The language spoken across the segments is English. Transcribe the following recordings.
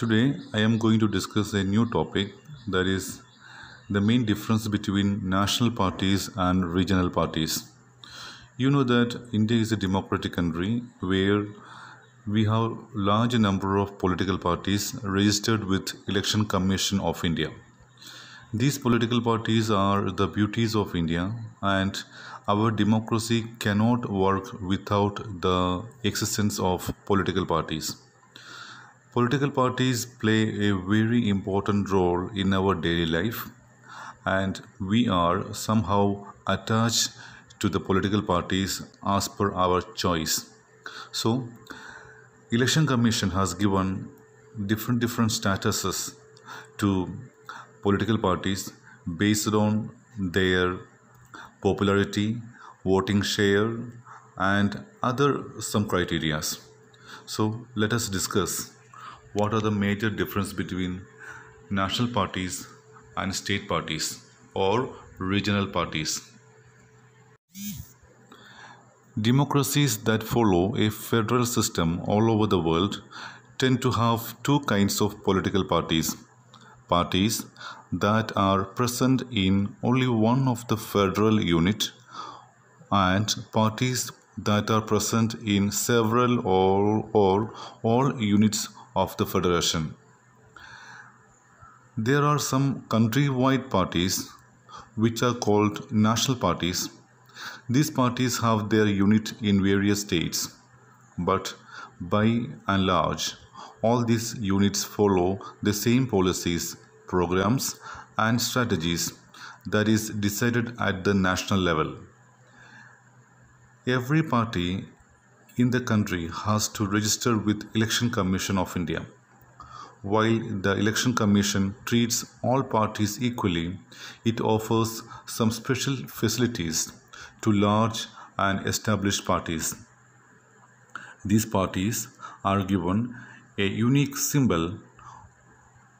Today I am going to discuss a new topic that is the main difference between national parties and regional parties. You know that India is a democratic country where we have large number of political parties registered with Election Commission of India. These political parties are the beauties of India and our democracy cannot work without the existence of political parties. Political parties play a very important role in our daily life, and we are somehow attached to the political parties as per our choice. So, election commission has given different different statuses to political parties based on their popularity, voting share, and other some criterias. So, let us discuss what are the major difference between national parties and state parties or regional parties. Democracies that follow a federal system all over the world tend to have two kinds of political parties. Parties that are present in only one of the federal unit and parties that are present in several or, or all units of the federation. There are some countrywide parties which are called national parties. These parties have their unit in various states, but by and large, all these units follow the same policies, programs, and strategies that is decided at the national level. Every party in the country has to register with Election Commission of India. While the Election Commission treats all parties equally, it offers some special facilities to large and established parties. These parties are given a unique symbol.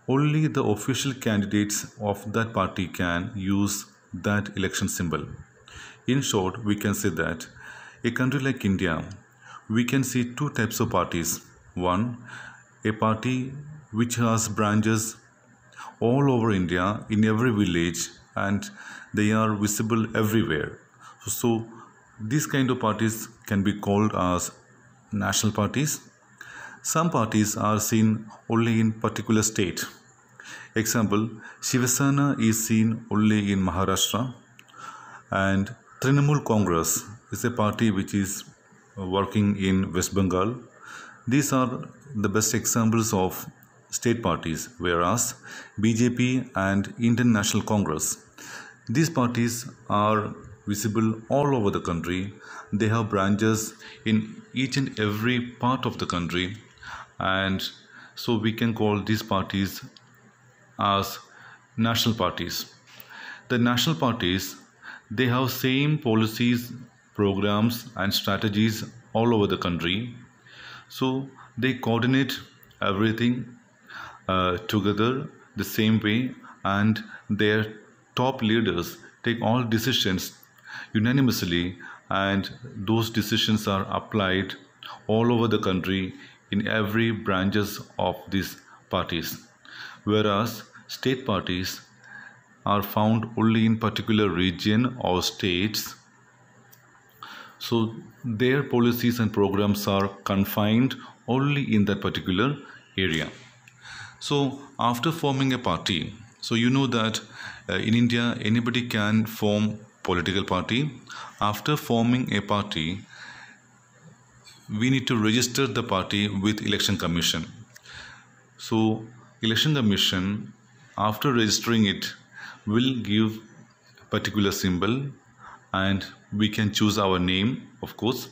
Only the official candidates of that party can use that election symbol. In short, we can say that a country like India we can see two types of parties. One, a party which has branches all over India in every village and they are visible everywhere. So, these kind of parties can be called as national parties. Some parties are seen only in particular state. Example, Shivasana is seen only in Maharashtra and Trinamool Congress is a party which is working in West Bengal. These are the best examples of state parties, whereas BJP and Indian National Congress. These parties are visible all over the country. They have branches in each and every part of the country, and so we can call these parties as national parties. The national parties they have same policies programs and strategies all over the country. So they coordinate everything uh, together the same way and their top leaders take all decisions unanimously and those decisions are applied all over the country in every branches of these parties whereas state parties are found only in particular region or states so their policies and programs are confined only in that particular area. So after forming a party, so you know that uh, in India anybody can form political party. After forming a party, we need to register the party with election commission. So election commission after registering it will give particular symbol and we can choose our name of course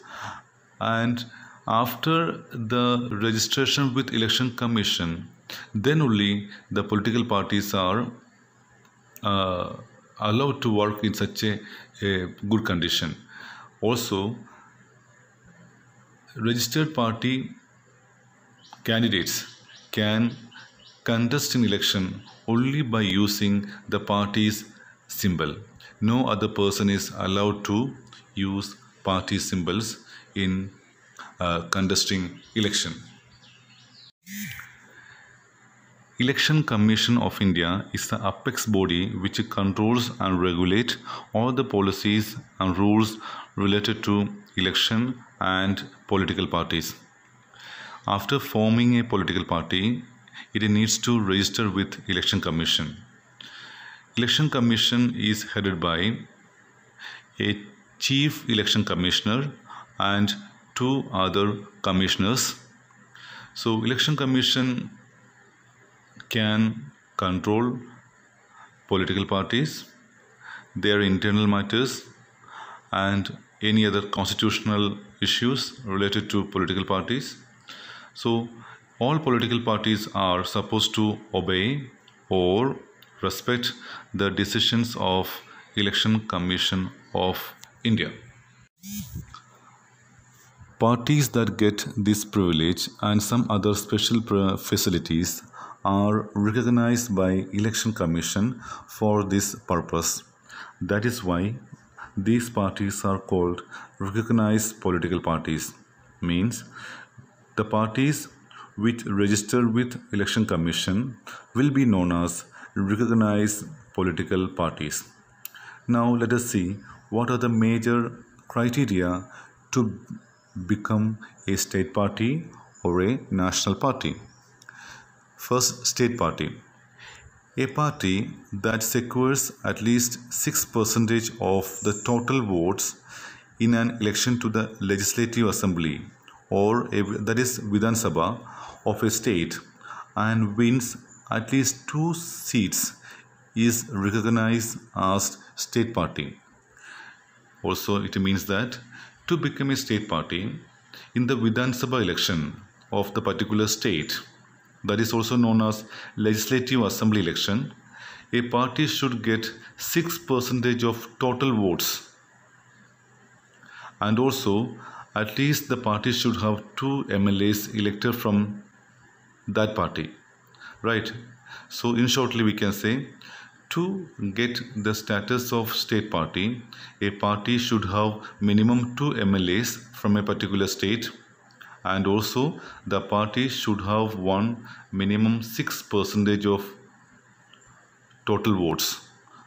and after the registration with election commission then only the political parties are uh, allowed to work in such a, a good condition also registered party candidates can contest an election only by using the party's symbol no other person is allowed to use party symbols in uh, contesting election. Election Commission of India is the apex body which controls and regulates all the policies and rules related to election and political parties. After forming a political party, it needs to register with Election Commission. Election Commission is headed by a Chief Election Commissioner and two other commissioners. So Election Commission can control political parties, their internal matters and any other constitutional issues related to political parties. So all political parties are supposed to obey or respect the decisions of Election Commission of India. Parties that get this privilege and some other special facilities are recognized by Election Commission for this purpose. That is why these parties are called recognized political parties. Means the parties which register with Election Commission will be known as recognize political parties. Now let us see what are the major criteria to become a state party or a national party. First, state party. A party that secures at least 6% of the total votes in an election to the legislative assembly or a, that is Vidhan Sabha of a state and wins at least two seats is recognized as state party. Also, it means that to become a state party in the Vidhan Sabha election of the particular state, that is also known as legislative assembly election, a party should get 6% of total votes. And also, at least the party should have two MLAs elected from that party right so in shortly we can say to get the status of state party a party should have minimum 2 mlas from a particular state and also the party should have won minimum 6 percentage of total votes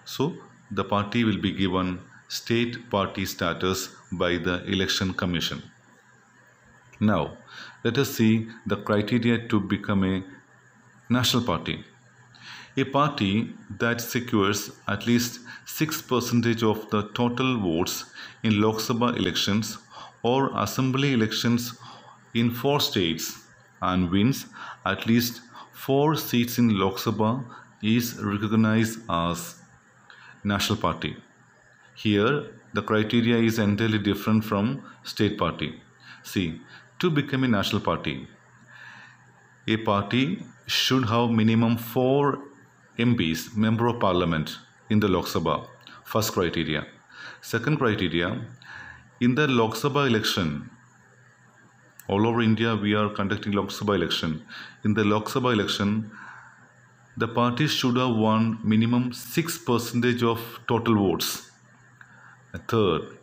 so the party will be given state party status by the election commission now let us see the criteria to become a National Party, a party that secures at least 6% of the total votes in Lok Sabha elections or assembly elections in four states and wins at least four seats in Lok Sabha is recognized as National Party. Here, the criteria is entirely different from state party. See, to become a national party, a party should have minimum 4 MPs, Member of Parliament, in the Lok Sabha. First criteria. Second criteria, in the Lok Sabha election, all over India we are conducting Lok Sabha election. In the Lok Sabha election, the party should have won minimum 6% of total votes. Third,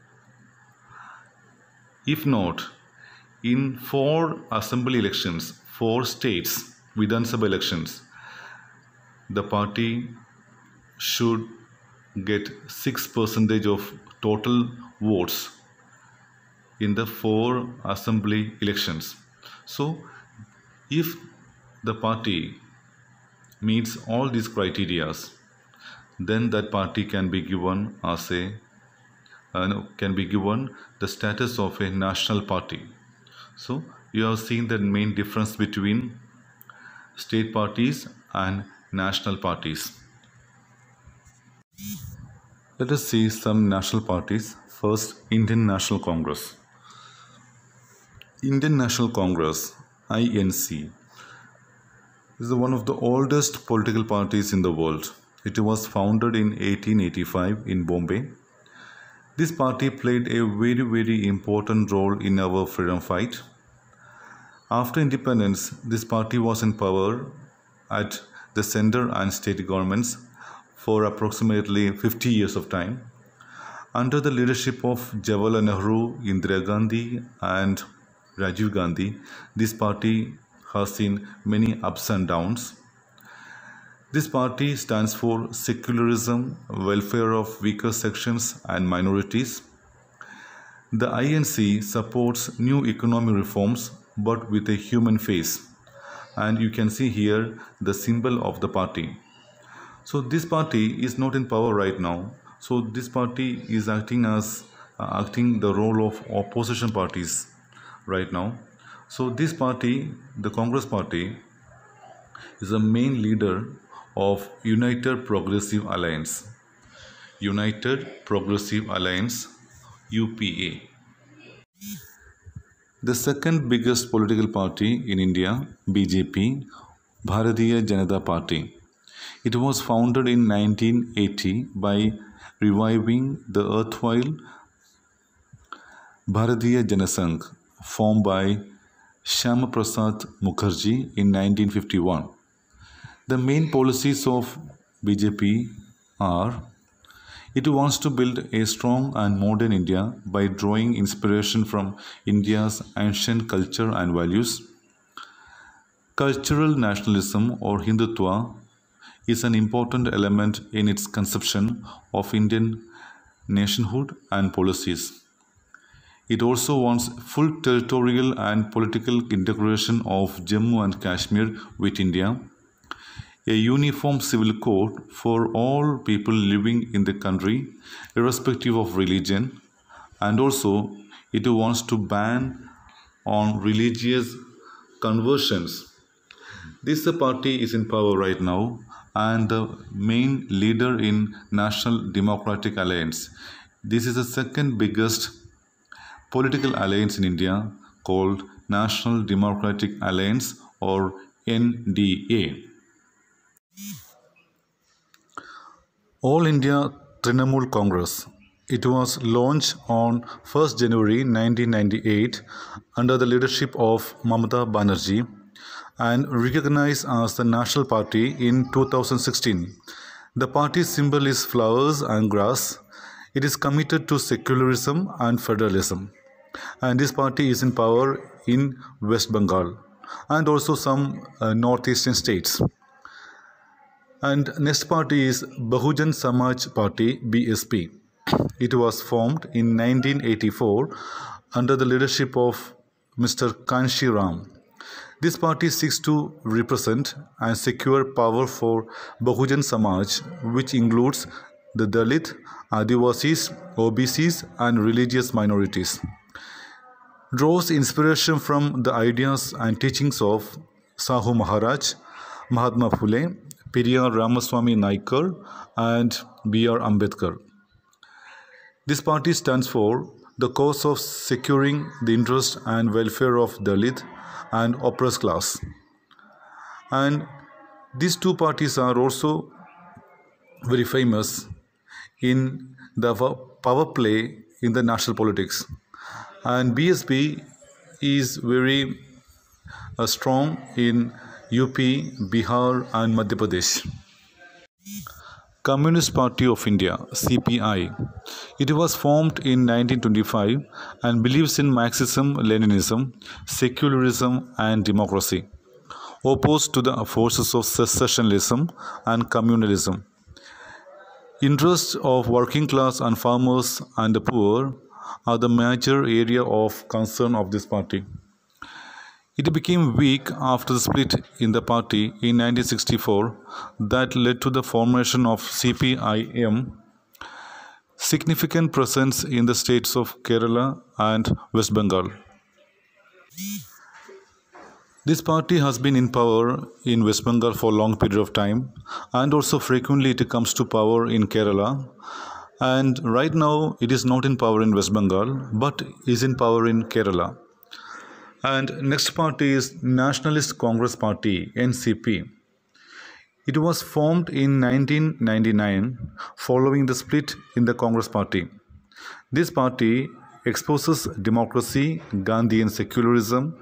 if not, in four assembly elections, four states, Vidhan Sabha elections, the party should get 6 percentage of total votes in the four assembly elections. So, if the party meets all these criterias, then that party can be given as a uh, can be given the status of a national party. So you have seen the main difference between state parties and national parties. Let us see some national parties. First, Indian National Congress. Indian National Congress, INC, is one of the oldest political parties in the world. It was founded in 1885 in Bombay. This party played a very, very important role in our freedom fight after independence, this party was in power at the center and state governments for approximately 50 years of time. Under the leadership of Jawaharlal Nehru, Indira Gandhi, and Rajiv Gandhi, this party has seen many ups and downs. This party stands for secularism, welfare of weaker sections and minorities. The INC supports new economic reforms but with a human face and you can see here the symbol of the party so this party is not in power right now so this party is acting as uh, acting the role of opposition parties right now so this party the congress party is the main leader of united progressive alliance united progressive alliance upa the second biggest political party in India, BJP, Bharatiya Janata Party. It was founded in 1980 by reviving the erstwhile Bharatiya Janasangh formed by Shama Prasad Mukherjee in 1951. The main policies of BJP are it wants to build a strong and modern India by drawing inspiration from India's ancient culture and values. Cultural nationalism or Hindutva is an important element in its conception of Indian nationhood and policies. It also wants full territorial and political integration of Jammu and Kashmir with India a uniform civil code for all people living in the country, irrespective of religion, and also it wants to ban on religious conversions. This party is in power right now and the main leader in National Democratic Alliance. This is the second biggest political alliance in India called National Democratic Alliance or NDA. All India Trinamool Congress. It was launched on 1st January 1998 under the leadership of Mamata Banerjee and recognized as the National Party in 2016. The party's symbol is flowers and grass. It is committed to secularism and federalism. And this party is in power in West Bengal and also some uh, northeastern states. And next party is Bahujan Samaj Party BSP. It was formed in 1984 under the leadership of Mr. Kanshi Ram. This party seeks to represent and secure power for Bahujan Samaj, which includes the Dalit, Adivasis, OBCs, and religious minorities. Draws inspiration from the ideas and teachings of Sahu Maharaj, Mahatma Phule, Periyar Ramaswamy Naikar and B.R. Ambedkar. This party stands for the cause of securing the interest and welfare of Dalit and oppressed class. And these two parties are also very famous in the power play in the national politics. And BSP is very uh, strong in UP, Bihar and Madhya Pradesh. Communist Party of India CPI it was formed in 1925 and believes in Marxism Leninism secularism and democracy opposed to the forces of secessionism and communalism interests of working class and farmers and the poor are the major area of concern of this party it became weak after the split in the party in 1964 that led to the formation of CPIM. Significant presence in the states of Kerala and West Bengal. This party has been in power in West Bengal for a long period of time and also frequently it comes to power in Kerala and right now it is not in power in West Bengal but is in power in Kerala. And next party is Nationalist Congress Party (NCP). It was formed in 1999 following the split in the Congress Party. This party exposes democracy, Gandhian secularism,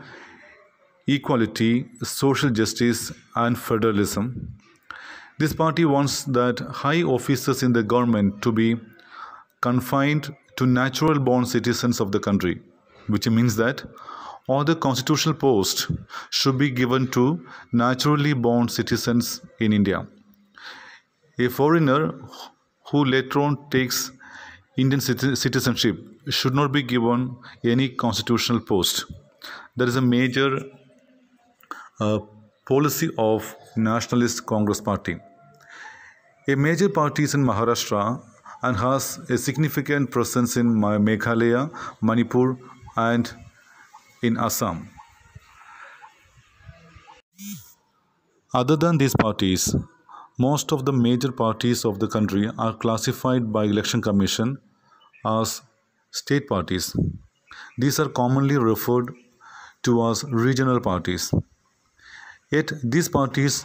equality, social justice, and federalism. This party wants that high officers in the government to be confined to natural born citizens of the country, which means that the constitutional posts should be given to naturally born citizens in India. A foreigner who later on takes Indian citizenship should not be given any constitutional post. There is a major uh, policy of Nationalist Congress Party. A major party is in Maharashtra and has a significant presence in Meghalaya, Manipur and in Assam. Other than these parties, most of the major parties of the country are classified by Election Commission as state parties. These are commonly referred to as regional parties. Yet these parties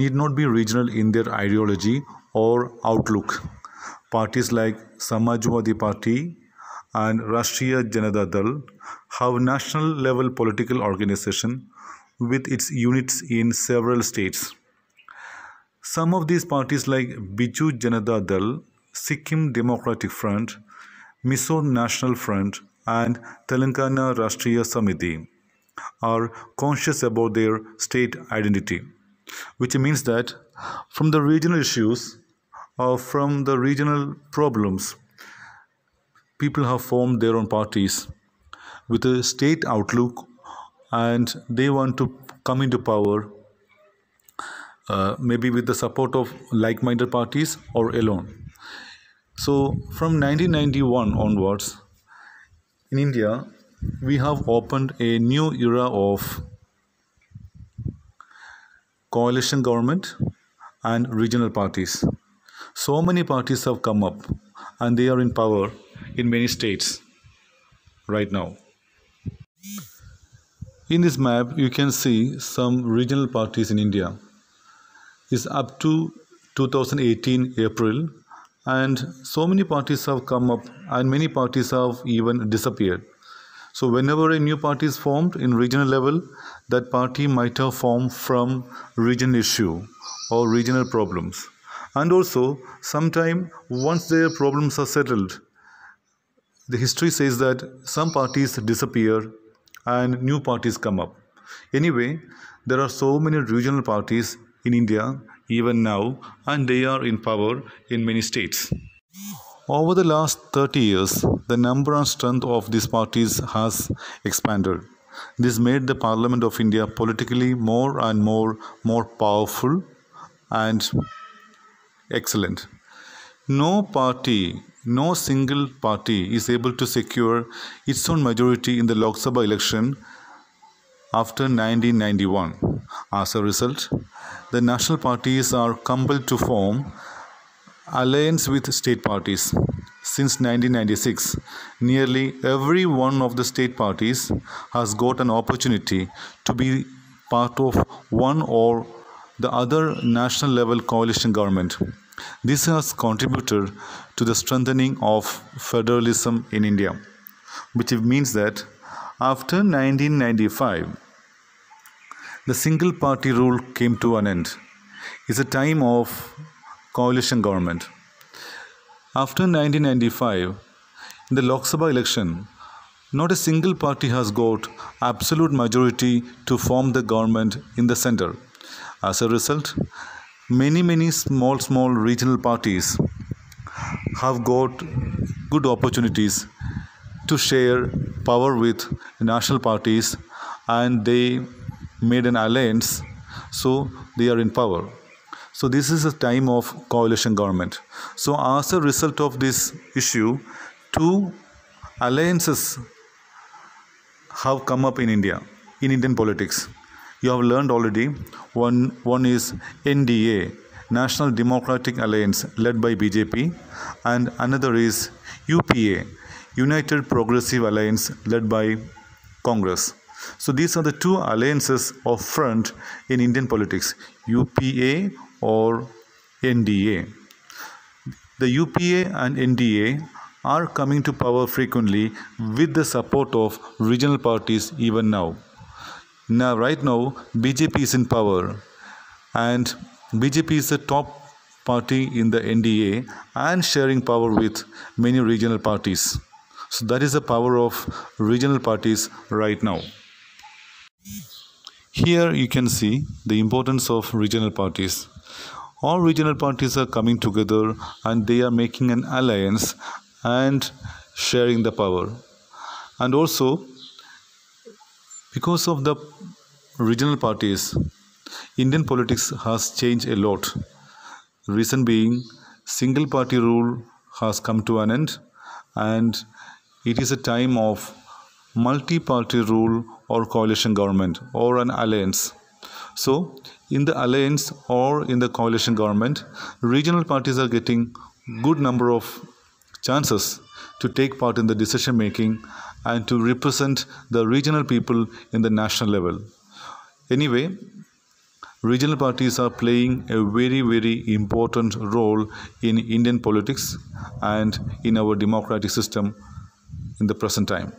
need not be regional in their ideology or outlook. Parties like Samajwadi Party and Rashtriya Janata Dal have national level political organization with its units in several states. Some of these parties like Biju Janata Dal, Sikkim Democratic Front, Mizo National Front and Telangana Rashtriya Samiti are conscious about their state identity, which means that from the regional issues or from the regional problems, people have formed their own parties with a state outlook and they want to come into power uh, maybe with the support of like-minded parties or alone. So from 1991 onwards, in India, we have opened a new era of coalition government and regional parties. So many parties have come up and they are in power in many states right now. In this map, you can see some regional parties in India. It's up to 2018 April, and so many parties have come up, and many parties have even disappeared. So, whenever a new party is formed in regional level, that party might have formed from region issue or regional problems. And also, sometime once their problems are settled, the history says that some parties disappear and new parties come up. Anyway, there are so many regional parties in India even now and they are in power in many states. Over the last 30 years, the number and strength of these parties has expanded. This made the Parliament of India politically more and more more powerful and excellent. No party no single party is able to secure its own majority in the Lok Sabha election after 1991. As a result, the national parties are compelled to form alliance with state parties. Since 1996, nearly every one of the state parties has got an opportunity to be part of one or the other national level coalition government. This has contributed to the strengthening of federalism in India, which means that after 1995, the single party rule came to an end. It's a time of coalition government. After 1995, in the Lok Sabha election, not a single party has got absolute majority to form the government in the center. As a result, many many small small regional parties have got good opportunities to share power with national parties and they made an alliance so they are in power so this is a time of coalition government so as a result of this issue two alliances have come up in india in indian politics you have learned already. One, one is NDA, National Democratic Alliance, led by BJP, and another is UPA, United Progressive Alliance, led by Congress. So these are the two alliances of front in Indian politics, UPA or NDA. The UPA and NDA are coming to power frequently with the support of regional parties even now. Now, right now, BJP is in power, and BJP is the top party in the NDA and sharing power with many regional parties. So that is the power of regional parties right now. Here you can see the importance of regional parties. All regional parties are coming together and they are making an alliance and sharing the power. And also because of the regional parties, Indian politics has changed a lot. Reason being, single party rule has come to an end and it is a time of multi party rule or coalition government or an alliance. So, in the alliance or in the coalition government, regional parties are getting good number of chances to take part in the decision making and to represent the regional people in the national level. Anyway, regional parties are playing a very, very important role in Indian politics and in our democratic system in the present time.